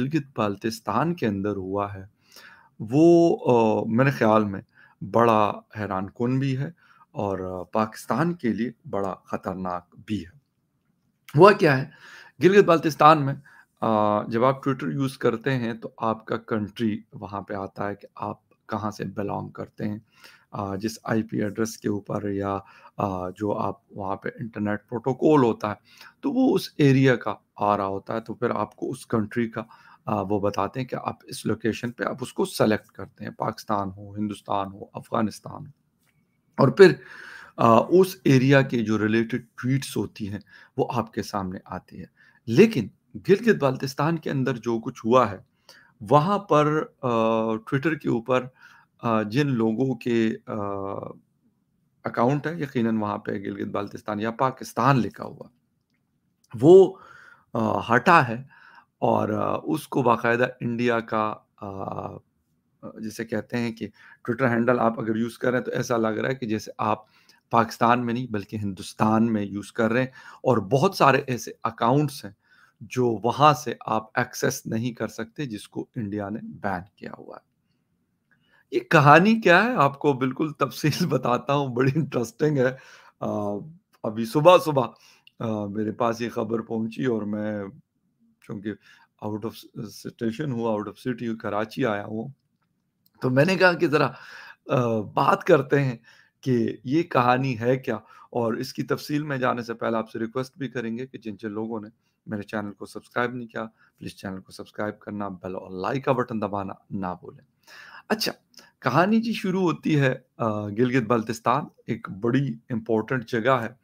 गिलगित बाल्तिस्तान के अंदर हुआ है वो आ, मेरे ख्याल में बड़ा हैरान कन भी है और पाकिस्तान के लिए बड़ा ख़तरनाक भी है हुआ क्या है गिलगित बाल्तिस्तान में आ, जब आप ट्विटर यूज़ करते हैं तो आपका कंट्री वहाँ पे आता है कि आप कहाँ से बिलोंग करते हैं आ, जिस आईपी एड्रेस के ऊपर या आ, जो आप वहाँ पे इंटरनेट प्रोटोकॉल होता है तो वो उस एरिया का आ रहा होता है तो फिर आपको उस कंट्री का वो बताते हैं कि आप इस लोकेशन पे आप उसको सेलेक्ट करते हैं पाकिस्तान हो हिंदुस्तान हो अफ़गानिस्तान हो और फिर आ, उस एरिया के जो रिलेटेड ट्वीट्स होती हैं वो आपके सामने आती है लेकिन गिलगित बाल्टिस्तान के अंदर जो कुछ हुआ है वहाँ पर ट्विटर के ऊपर जिन लोगों के अकाउंट है यकीनन वहाँ पे गिलगित बाल्टिस्तान या पाकिस्तान लिखा हुआ वो हटा है और उसको बाकायदा इंडिया का जैसे कहते हैं कि ट्विटर हैंडल आप अगर यूज़ कर रहे हैं तो ऐसा लग रहा है कि जैसे आप पाकिस्तान में नहीं बल्कि हिंदुस्तान में यूज़ कर रहे हैं और बहुत सारे ऐसे अकाउंट्स हैं जो वहाँ से आप एक्सेस नहीं कर सकते जिसको इंडिया ने बैन किया हुआ है ये कहानी क्या है आपको बिल्कुल तफसील बताता हूँ बड़ी इंटरेस्टिंग है अभी सुबह सुबह मेरे पास ये खबर पहुंची और मैं चूँकि आउट ऑफ स्टेशन हुआ आउट ऑफ सिटी कराची आया हूँ तो मैंने कहा कि ज़रा बात करते हैं कि ये कहानी है क्या और इसकी तफसील में जाने से पहले आपसे रिक्वेस्ट भी करेंगे कि जिन जिन लोगों ने मेरे चैनल को सब्सक्राइब नहीं किया प्लीज़ चैनल को सब्सक्राइब करना बेल और लाइक का बटन दबाना ना भूलें अच्छा कहानी जी शुरू होती है गिलगित बल्तिस्तान एक बड़ी इम्पोर्टेंट जगह है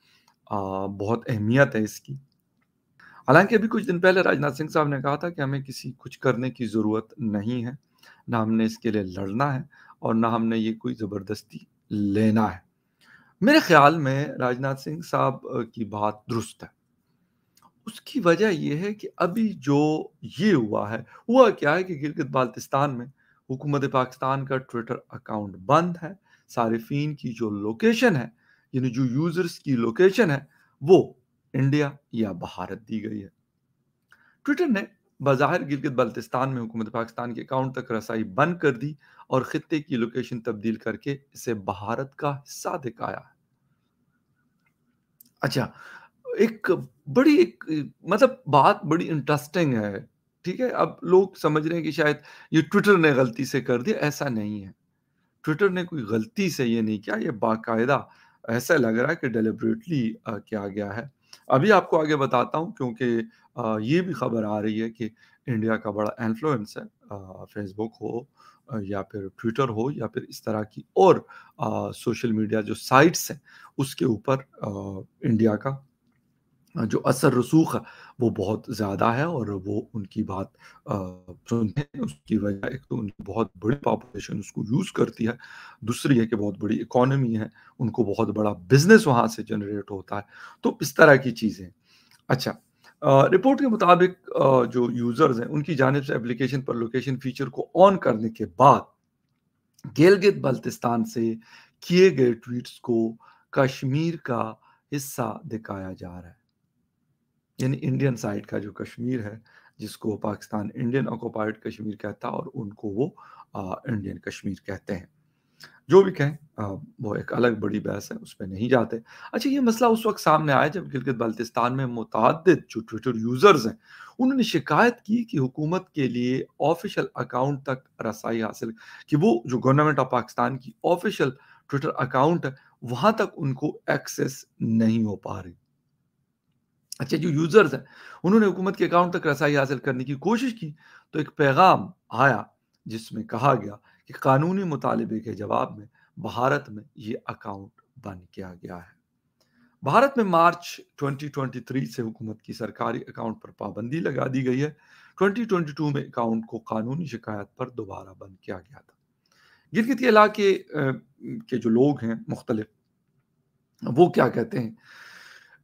बहुत अहमियत है इसकी हालांकि अभी कुछ दिन पहले राजनाथ सिंह साहब ने कहा था कि हमें किसी कुछ करने की ज़रूरत नहीं है ना हमने इसके लिए लड़ना है और ना हमने ये कोई ज़बरदस्ती लेना है मेरे ख्याल में राजनाथ सिंह साहब की बात दुरुस्त है उसकी वजह यह है कि अभी जो ये हुआ है हुआ क्या है कि गिरगित बाल्तिस्तान में हुकूमत पाकिस्तान का ट्विटर अकाउंट बंद है सार्फिन की जो लोकेशन है यानी जो यूज़र्स की लोकेशन है वो इंडिया या भारत दी गई है ट्विटर ने बाहर गिलगित बल्तिस्तान में हुकूमत पाकिस्तान के अकाउंट तक रसाई बंद कर दी और खत्े की लोकेशन तब्दील करके इसे भारत का हिस्सा दिखाया अच्छा एक बड़ी एक मतलब बात बड़ी इंटरेस्टिंग है ठीक है अब लोग समझ रहे हैं कि शायद ये ट्विटर ने गलती से कर दिया ऐसा नहीं है ट्विटर ने कोई गलती से ये नहीं किया ये बाकायदा ऐसा लग रहा है कि डेलिब्रेटली किया गया है अभी आपको आगे बताता हूँ क्योंकि ये भी खबर आ रही है कि इंडिया का बड़ा इन्फ्लुएंस है फेसबुक हो या फिर ट्विटर हो या फिर इस तरह की और सोशल मीडिया जो साइट्स हैं उसके ऊपर इंडिया का जो असर रसूख वो बहुत ज़्यादा है और वो उनकी बात सुनते हैं उसकी वजह एक तो उनकी बहुत बड़ी पॉपुलेशन उसको यूज़ करती है दूसरी है कि बहुत बड़ी इकोनॉमी है उनको बहुत बड़ा बिजनेस वहाँ से जनरेट होता है तो इस तरह की चीज़ें अच्छा रिपोर्ट के मुताबिक जो यूज़र्स हैं उनकी जानब से एप्लीकेशन पर लोकेशन फीचर को ऑन करने के बाद गेलगित बल्तिस्तान से किए गए ट्वीट्स को कश्मीर का हिस्सा दिखाया जा रहा है यानी इंडियन साइड का जो कश्मीर है जिसको पाकिस्तान इंडियन ऑकोपाइड कश्मीर कहता है और उनको वो आ, इंडियन कश्मीर कहते हैं जो भी कहें आ, वो एक अलग बड़ी बहस है उस पर नहीं जाते अच्छा ये मसला उस वक्त सामने आया जब गिलगित बल्तिस्तान में मुतद जो ट्विटर यूज़र्स हैं उन्होंने शिकायत की कि हुकूमत के लिए ऑफिशियल अकाउंट तक रसाई हासिल कि वो जो गवर्नमेंट ऑफ पाकिस्तान की ऑफिशियल ट्विटर अकाउंट है वहाँ तक उनको एक्सेस नहीं हो पा रही अच्छा जो यूजर्स हैं उन्होंने हुकूमत के अकाउंट तक रसाई हासिल करने की कोशिश की तो एक पैगाम आया जिसमें कहा गया कि कानूनी मुतालबे के जवाब में भारत में ये अकाउंट बंद किया गया है भारत में मार्च 2023 से हुकूमत की सरकारी अकाउंट पर पाबंदी लगा दी गई है 2022 में अकाउंट को कानूनी शिकायत पर दोबारा बंद किया गया था गिरगित इलाके के जो लोग हैं मुख्तलिफ वो क्या कहते हैं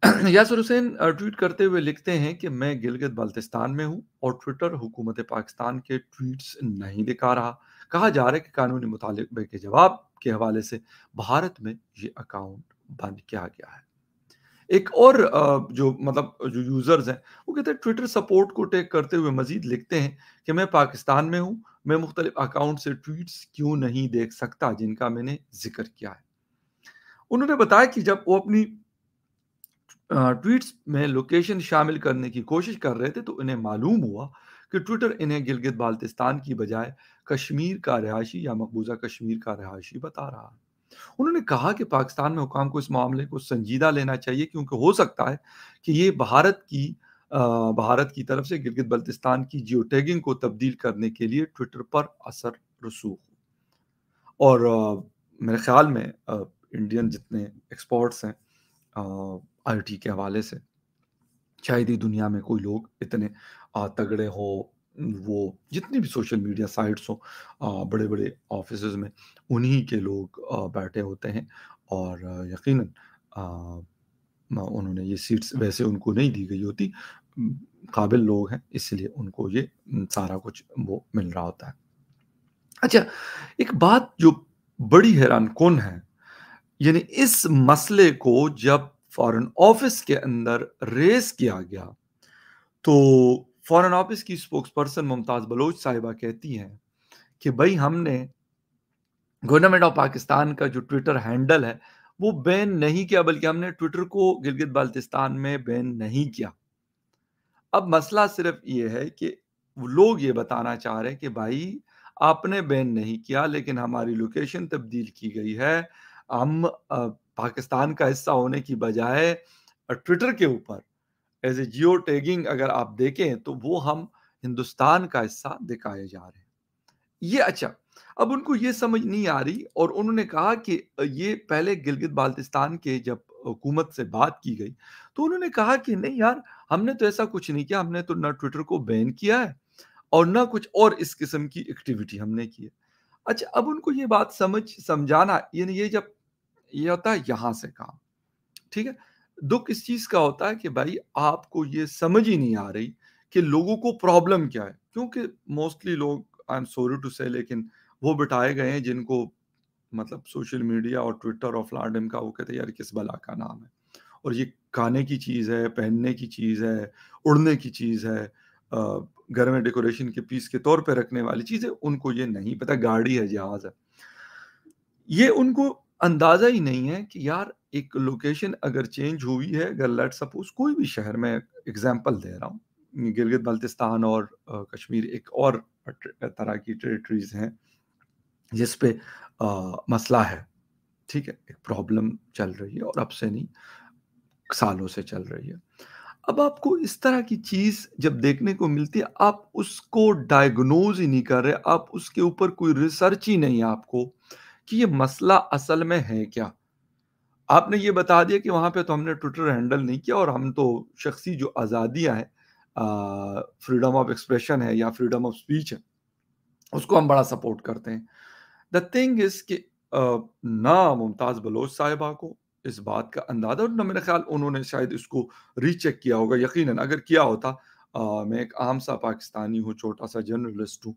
यासर हुसैन ट्वीट करते हुए लिखते हैं कि मैं गिलगित बल्तिस्तान में हूं और ट्विटर हुकूमत पाकिस्तान के ट्वीट्स नहीं दिखा रहा कहा जा रहा है कि कानूनी मुतालबे के जवाब के हवाले से भारत में ये अकाउंट बंद किया गया है एक और जो मतलब जो यूजर्स हैं वो कहते हैं ट्विटर सपोर्ट को टेक करते हुए मजीद लिखते हैं कि मैं पाकिस्तान में हूँ मैं मुख्तलिफ अकाउंट से ट्वीट्स क्यों नहीं देख सकता जिनका मैंने जिक्र किया है उन्होंने बताया कि जब वो अपनी ट्वीट्स में लोकेशन शामिल करने की कोशिश कर रहे थे तो इन्हें मालूम हुआ कि ट्विटर इन्हें गिलगित बाल्टिस्तान की बजाय कश्मीर का रिहायशी या मकबूजा कश्मीर का रिहायशी बता रहा है उन्होंने कहा कि पाकिस्तान में हुकाम को इस मामले को संजीदा लेना चाहिए क्योंकि हो सकता है कि ये भारत की भारत की तरफ से गिलगित बल्तिस्तान की जियो टैगिंग को तब्दील करने के लिए ट्विटर पर असर रसूख और मेरे ख्याल में इंडियन जितने एक्सपर्ट्स हैं आईटी के हवाले से शायद ही दुनिया में कोई लोग इतने तगड़े हो वो जितनी भी सोशल मीडिया साइट्स हो बड़े बड़े ऑफिस में उन्हीं के लोग बैठे होते हैं और यकीन उन्होंने ये सीट्स वैसे उनको नहीं दी गई होती काबिल लोग हैं इसलिए उनको ये सारा कुछ वो मिल रहा होता है अच्छा एक बात जो बड़ी हैरान कौन है यानी इस मसले को जब फॉरेन ऑफिस के अंदर रेस किया गया तो फॉरेन ऑफिस की स्पोक्स पर्सन मुमताज बलोच साहिबा कहती हैं कि भाई हमने गवर्नमेंट ऑफ पाकिस्तान का जो ट्विटर हैंडल है वो बैन नहीं किया बल्कि हमने ट्विटर को गिलगित बाल्टिस्तान में बैन नहीं किया अब मसला सिर्फ ये है कि लोग ये बताना चाह रहे हैं कि भाई आपने बैन नहीं किया लेकिन हमारी लोकेशन तब्दील की गई है हम पाकिस्तान का हिस्सा होने की बजाय ट्विटर के ऊपर एज ए जियो टैगिंग अगर आप देखें तो वो हम हिंदुस्तान का हिस्सा दिखाए जा रहे हैं ये अच्छा अब उनको ये समझ नहीं आ रही और उन्होंने कहा कि ये पहले गिलगित बाल्तिस्तान के जब हुकूमत से बात की गई तो उन्होंने कहा कि नहीं यार हमने तो ऐसा कुछ नहीं किया हमने तो ना ट्विटर को बैन किया है और ना कुछ और इस किस्म की एक्टिविटी हमने की है अच्छा अब उनको ये बात समझ समझाना यानी ये जब ये होता है यहां से काम ठीक है दुख इस चीज का होता है कि भाई आपको ये समझ ही नहीं आ रही कि लोगों को प्रॉब्लम क्या है क्योंकि मोस्टली लोग आई एम सॉरी टू से लेकिन वो बिठाए गए हैं जिनको मतलब सोशल मीडिया और ट्विटर और फ्लाडम का वो कहते हैं यार किस भला का नाम है और ये खाने की चीज़ है पहनने की चीज़ है उड़ने की चीज़ है घर में डेकोरेशन के पीस के तौर पे रखने वाली चीज़ है उनको ये नहीं पता गाड़ी है जहाज है ये उनको अंदाज़ा ही नहीं है कि यार एक लोकेशन अगर चेंज हुई है अगर लेट सपोज कोई भी शहर में एग्जाम्पल दे रहा हूँ गिलगित बल्तिस्तान और कश्मीर एक और तरह की टेरिटरीज हैं जिस पे आ, मसला है ठीक है एक प्रॉब्लम चल रही है और अब से नहीं सालों से चल रही है अब आपको इस तरह की चीज़ जब देखने को मिलती है आप उसको डायग्नोज ही नहीं कर रहे आप उसके ऊपर कोई रिसर्च ही नहीं है आपको कि ये मसला असल में है क्या आपने ये बता दिया कि वहां पे तो हमने ट्विटर हैंडल नहीं किया और हम तो शख्सी जो आज़ादियाँ हैं फ्रीडम ऑफ एक्सप्रेशन है या फ्रीडम ऑफ स्पीच है उसको हम बड़ा सपोर्ट करते हैं द थिंग इज कि ना मुमताज़ बलोच साहिबा को इस बात का अंदाजा और ना मेरा ख्याल उन्होंने शायद इसको रीचेक किया होगा यकीनन अगर किया होता मैं एक आम सा पाकिस्तानी हूँ छोटा सा जर्नलिस्ट हूँ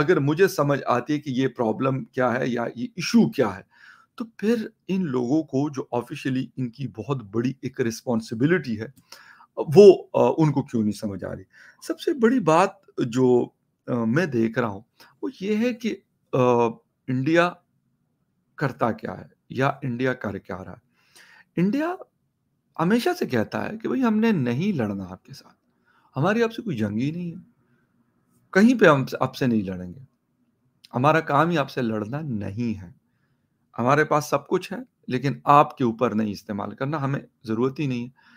अगर मुझे समझ आती है कि ये प्रॉब्लम क्या है या ये इशू क्या है तो फिर इन लोगों को जो ऑफिशियली इनकी बहुत बड़ी एक रिस्पॉन्सिबिलिटी है वो आ, उनको क्यों नहीं समझ आ रही सबसे बड़ी बात जो आ, मैं देख रहा हूँ वो ये है कि इंडिया करता क्या है या इंडिया कर क्या रहा है इंडिया हमेशा से कहता है कि भाई हमने नहीं लड़ना आपके साथ हमारी आपसे कोई जंग ही नहीं है कहीं पे हम आपसे नहीं लड़ेंगे हमारा काम ही आपसे लड़ना नहीं है हमारे पास सब कुछ है लेकिन आपके ऊपर नहीं इस्तेमाल करना हमें ज़रूरत ही नहीं है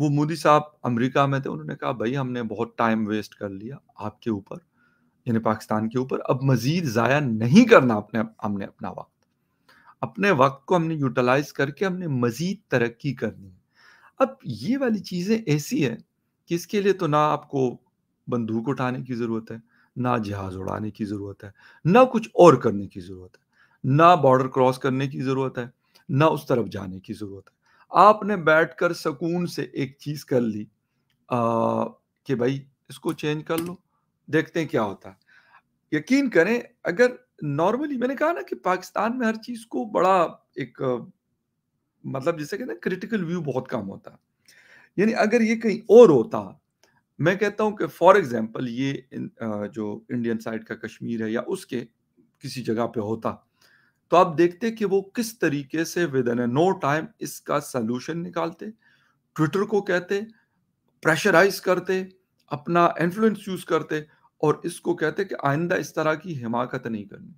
वो मोदी साहब अमेरिका में थे उन्होंने कहा भाई हमने बहुत टाइम वेस्ट कर लिया आपके ऊपर यानी पाकिस्तान के ऊपर अब मजीद ज़ाया नहीं करना अपने हमने अपना वक्त अपने वक्त को हमने यूटिलाइज करके हमने मजीद तरक्की करनी है अब ये वाली चीज़ें ऐसी है किसके लिए तो ना आपको बंदूक उठाने की ज़रूरत है ना जहाज उड़ाने की ज़रूरत है ना कुछ और करने की ज़रूरत है ना बॉर्डर क्रॉस करने की ज़रूरत है ना उस तरफ जाने की ज़रूरत है आपने बैठकर सुकून से एक चीज़ कर ली कि भाई इसको चेंज कर लो देखते हैं क्या होता है यकीन करें अगर नॉर्मली मैंने कहा ना कि पाकिस्तान में हर चीज़ को बड़ा एक मतलब जैसे कहते हैं क्रिटिकल व्यू बहुत कम होता है यानी अगर ये कहीं और होता मैं कहता हूं कि फॉर एग्जांपल ये जो इंडियन साइड का कश्मीर है या उसके किसी जगह पे होता तो आप देखते कि वो किस तरीके से विद इन नो टाइम इसका सोल्यूशन निकालते ट्विटर को कहते प्रेशराइज करते अपना इन्फ्लुएंस यूज करते और इसको कहते कि आइंदा इस तरह की हिमाकत नहीं करनी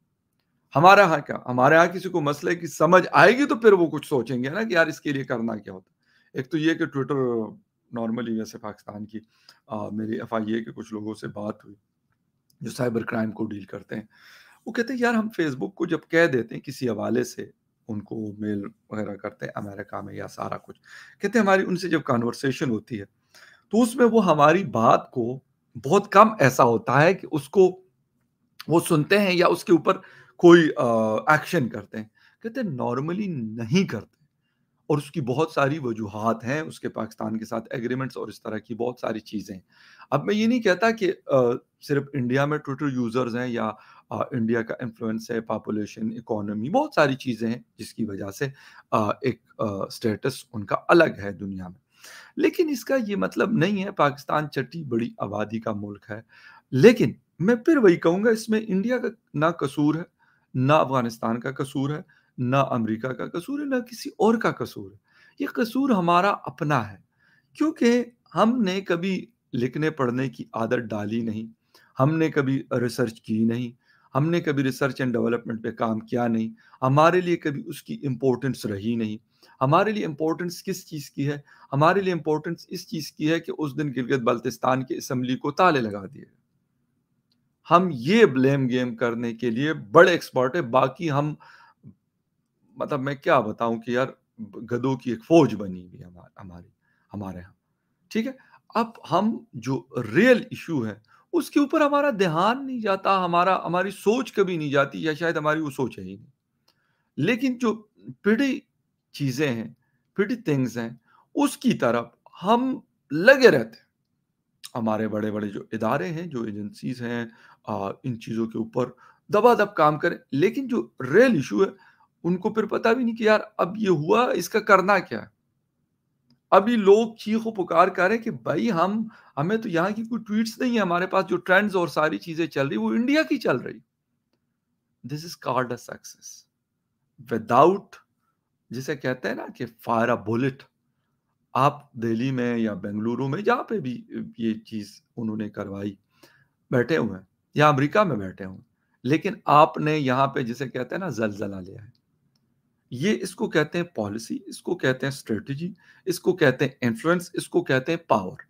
हमारे यहाँ क्या हमारे यहाँ किसी को मसले की समझ आएगी तो फिर वो कुछ सोचेंगे ना कि यार इसके लिए करना क्या होता एक तो ये कि ट्विटर नॉर्मली वैसे पाकिस्तान की आ, मेरी एफ आई ए के कुछ लोगों से बात हुई जो साइबर क्राइम को डील करते हैं वो कहते हैं यार हम फेसबुक को जब कह देते हैं किसी हवाले से उनको मेल वगैरह करते हैं अमेरिका में या सारा कुछ कहते हैं हमारी उनसे जब कॉन्वर्सेशन होती है तो उसमें वो हमारी बात को बहुत कम ऐसा होता है कि उसको वो सुनते हैं या उसके ऊपर कोई एक्शन करते हैं कहते हैं नॉर्मली नहीं करते और उसकी बहुत सारी वजूहत हैं उसके पाकिस्तान के साथ एग्रीमेंट्स और इस तरह की बहुत सारी चीज़ें अब मैं ये नहीं कहता कि आ, सिर्फ इंडिया में ट्विटर यूज़र्स हैं या आ, इंडिया का इन्फ्लुएंस है पॉपुलेशन इकोनॉमी बहुत सारी चीज़ें हैं जिसकी वजह से आ, एक स्टेटस उनका अलग है दुनिया में लेकिन इसका ये मतलब नहीं है पाकिस्तान चट्टी बड़ी आबादी का मुल्क है लेकिन मैं फिर वही कहूँगा इसमें इंडिया का ना कसूर है ना अफगानिस्तान का कसूर है ना अमेरिका का कसूर है ना किसी और का कसूर है ये कसूर हमारा अपना है क्योंकि हमने कभी लिखने पढ़ने की आदत डाली नहीं हमने कभी रिसर्च की नहीं हमने कभी रिसर्च एंड डेवलपमेंट पे काम किया नहीं हमारे लिए कभी उसकी इम्पोर्टेंस रही नहीं हमारे लिए इम्पोर्टेंस किस चीज़ की है हमारे लिए इम्पोर्टेंस इस चीज़ की है कि उस दिन गिलगित बल्तिस्तान की इसम्बली को ताले लगा दिए हम ये ब्लेम गेम करने के लिए बड़े एक्सपर्ट है बाकी हम मतलब मैं क्या बताऊं कि यार गदों की एक फौज बनी हुई है हमारी हमारे यहाँ ठीक है अब हम जो रियल इशू है उसके ऊपर हमारा ध्यान नहीं जाता हमारा हमारी सोच कभी नहीं जाती या शायद हमारी वो सोच है ही नहीं लेकिन जो पीढ़ी चीजें हैं पीढ़ी थिंग्स हैं उसकी तरफ हम लगे रहते हैं हमारे बड़े बड़े जो इदारे हैं जो एजेंसीज हैं इन चीज़ों के ऊपर दबा दब काम करें लेकिन जो रियल इशू है उनको फिर पता भी नहीं कि यार अब ये हुआ इसका करना क्या है अभी लोग चीखो पुकार कर रहे हैं कि भाई हम हमें तो यहाँ की कोई ट्वीट्स नहीं है हमारे पास जो ट्रेंड्स और सारी चीजें चल रही वो इंडिया की चल रही this is called a success without जिसे कहते हैं ना कि फायर अ बुलेट आप दिल्ली में या बेंगलुरु में जहाँ पे भी ये चीज उन्होंने करवाई बैठे हुए हैं या अमेरिका में बैठे हुए लेकिन आपने यहाँ पे जिसे कहते हैं ना जलजला लिया है ये इसको कहते हैं पॉलिसी इसको कहते हैं स्ट्रेटजी इसको कहते हैं इन्फ्लुएंस इसको कहते हैं पावर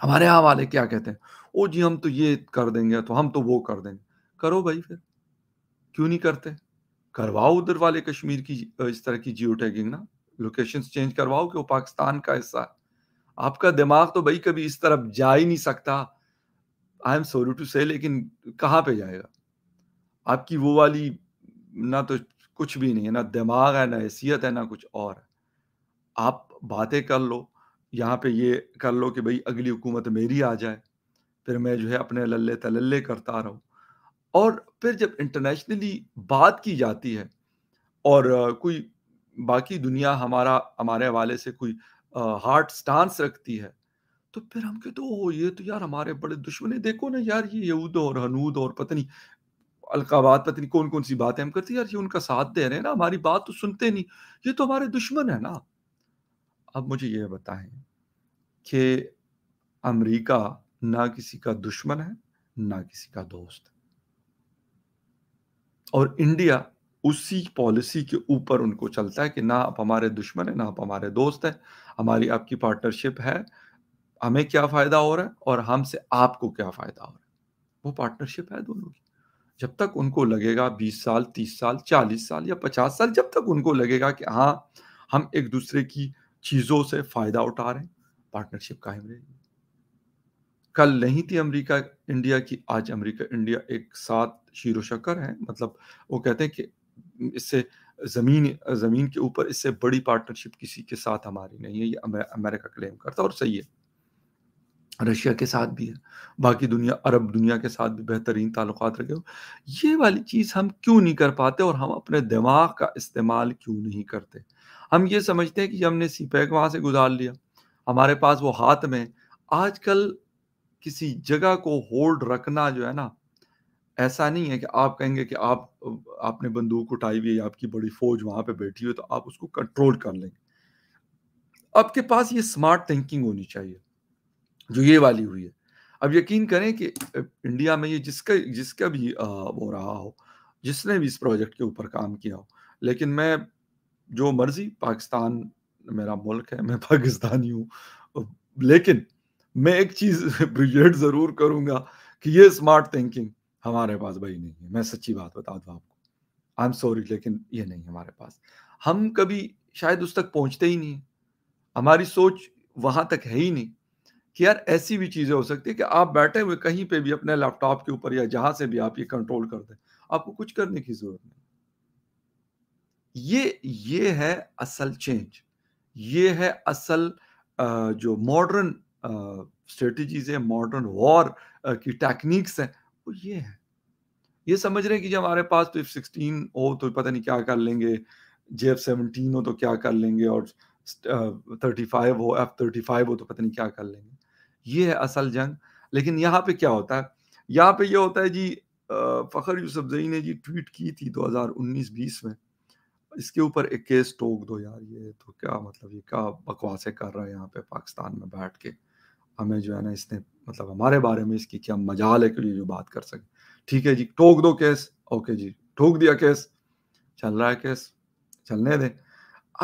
हमारे यहाँ वाले क्या कहते हैं ओ जी हम तो ये कर देंगे तो हम तो वो कर देंगे करो भाई फिर क्यों नहीं करते करवाओ उधर वाले कश्मीर की इस तरह की जियो टैगिंग ना लोकेशन चेंज करवाओ कि वो पाकिस्तान का हिस्सा है आपका दिमाग तो भाई कभी इस तरफ जा ही नहीं सकता आई एम सॉरी टू से लेकिन कहाँ पे जाएगा आपकी वो वाली ना तो कुछ भी नहीं है ना दिमाग है ना हैसियत है ना कुछ और है आप बातें कर लो यहाँ पे ये कर लो कि भाई अगली हुकूमत मेरी आ जाए फिर मैं जो है अपने लल्ले तलल्ले करता रहूँ और फिर जब इंटरनेशनली बात की जाती है और कोई बाकी दुनिया हमारा हमारे हवाले से कोई हार्ड स्टांस रखती है तो फिर हम कहते हो तो, ये तो यार हमारे बड़े दुश्मन है देखो ना यार ये यहूद और हनूद और पत्नी अलकाबात पता नहीं कौन कौन सी बातें हम करते यार ये उनका साथ दे रहे हैं ना हमारी बात तो सुनते नहीं ये तो हमारे दुश्मन है ना अब मुझे ये बताएं कि अमेरिका ना किसी का दुश्मन है ना किसी का दोस्त है और इंडिया उसी पॉलिसी के ऊपर उनको चलता है कि ना आप हमारे दुश्मन है ना आप हमारे दोस्त है हमारी आपकी पार्टनरशिप है हमें क्या फायदा हो रहा है और हमसे आपको क्या फायदा हो रहा है वो पार्टनरशिप है दोनों की जब तक उनको लगेगा 20 साल 30 साल 40 साल या 50 साल जब तक उनको लगेगा कि हाँ हम एक दूसरे की चीज़ों से फ़ायदा उठा रहे हैं पार्टनरशिप कायम रहेगी कल नहीं थी अमेरिका इंडिया की आज अमेरिका इंडिया एक साथ शीरो शक्कर है मतलब वो कहते हैं कि इससे ज़मीन ज़मीन के ऊपर इससे बड़ी पार्टनरशिप किसी के साथ हमारी नहीं है ये अमेरिका क्लेम करता और सही है रशिया के साथ भी है बाकी दुनिया अरब दुनिया के साथ भी बेहतरीन ताल्लुक रखे हो ये वाली चीज़ हम क्यों नहीं कर पाते और हम अपने दिमाग का इस्तेमाल क्यों नहीं करते हम ये समझते हैं कि हमने सी पैक वहाँ से गुजार लिया हमारे पास वो हाथ में आजकल किसी जगह को होल्ड रखना जो है ना ऐसा नहीं है कि आप कहेंगे कि आप आपने बंदूक उठाई हुई है आपकी बड़ी फौज वहाँ पे बैठी हुई है तो आप उसको कंट्रोल कर लेंगे आपके पास ये स्मार्ट थिंकिंग होनी चाहिए जो ये वाली हुई है अब यकीन करें कि इंडिया में ये जिसका जिसका भी वो रहा हो जिसने भी इस प्रोजेक्ट के ऊपर काम किया हो लेकिन मैं जो मर्जी पाकिस्तान मेरा मुल्क है मैं पाकिस्तानी हूँ लेकिन मैं एक चीज अप्रिशिएट जरूर करूंगा कि ये स्मार्ट थिंकिंग हमारे पास भाई नहीं है मैं सच्ची बात बता दूँ आपको आई एम सॉरी लेकिन ये नहीं हमारे पास हम कभी शायद उस तक पहुंचते ही नहीं हमारी सोच वहां तक है ही नहीं कि यार ऐसी भी चीज़ें हो सकती है कि आप बैठे हुए कहीं पे भी अपने लैपटॉप के ऊपर या जहां से भी आप ये कंट्रोल कर दें आपको कुछ करने की ज़रूरत नहीं ये ये है असल चेंज ये है असल जो मॉडर्न स्ट्रेटजीज है मॉडर्न वॉर की टेक्निक्स हैं वो ये है ये समझ रहे हैं कि जब हमारे पास तो सिक्सटीन हो तो पता नहीं क्या कर लेंगे जे एफ सेवनटीन हो तो क्या कर लेंगे और थर्टी फाइव हो एफ थर्टी फाइव हो तो पता नहीं क्या कर लेंगे ये है असल जंग लेकिन यहाँ पे क्या होता है यहाँ पे ये होता है जी फ़खर जई ने जी ट्वीट की थी 2019-20 में इसके ऊपर एक केस टोक दो यार ये तो क्या मतलब ये क्या बकवासें कर रहा है यहाँ पे पाकिस्तान में बैठ के हमें जो है ना इसने मतलब हमारे बारे में इसकी क्या मजाल है कि जो बात कर सके ठीक है जी टोक दो केस ओके जी ठोक दिया केस चल रहा है केस चलने दें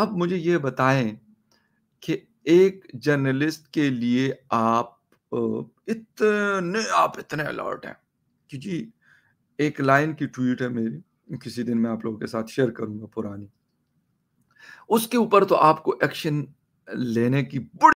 अब मुझे ये बताएं कि एक जर्नलिस्ट के लिए आप इतने आप इतने अलर्ट हैं क्योंकि एक लाइन की ट्वीट है मेरी किसी दिन मैं आप लोगों के साथ शेयर करूंगा पुरानी उसके ऊपर तो आपको एक्शन लेने की बड़ी